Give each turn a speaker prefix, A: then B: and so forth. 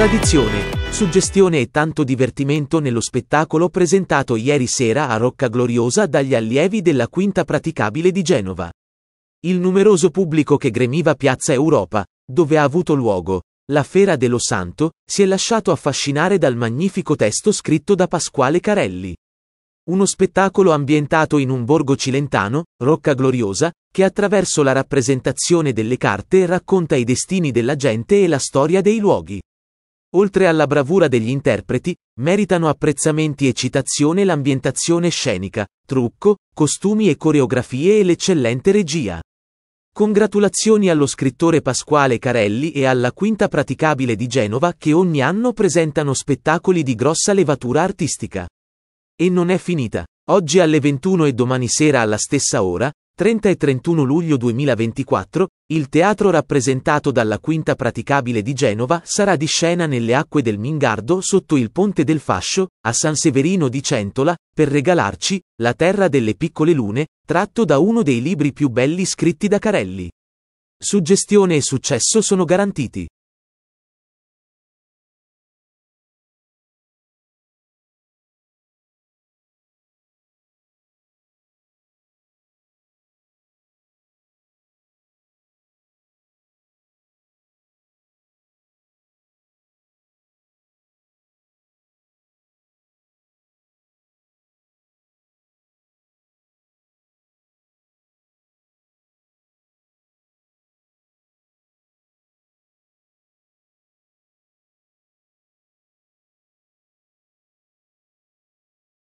A: Tradizione, suggestione e tanto divertimento nello spettacolo presentato ieri sera a Rocca Gloriosa dagli allievi della Quinta Praticabile di Genova. Il numeroso pubblico che gremiva Piazza Europa, dove ha avuto luogo la Fera dello Santo, si è lasciato affascinare dal magnifico testo scritto da Pasquale Carelli. Uno spettacolo ambientato in un borgo cilentano, Rocca Gloriosa, che attraverso la rappresentazione delle carte racconta i destini della gente e la storia dei luoghi. Oltre alla bravura degli interpreti, meritano apprezzamenti e citazione l'ambientazione scenica, trucco, costumi e coreografie e l'eccellente regia. Congratulazioni allo scrittore Pasquale Carelli e alla Quinta Praticabile di Genova che ogni anno presentano spettacoli di grossa levatura artistica. E non è finita. Oggi alle 21 e domani sera alla stessa ora, 30 e 31 luglio 2024, il teatro rappresentato dalla Quinta Praticabile di Genova sarà di scena nelle acque del Mingardo sotto il Ponte del Fascio, a San Severino di Centola, per regalarci La Terra delle Piccole Lune, tratto da uno dei libri più belli scritti da Carelli. Suggestione e successo sono garantiti.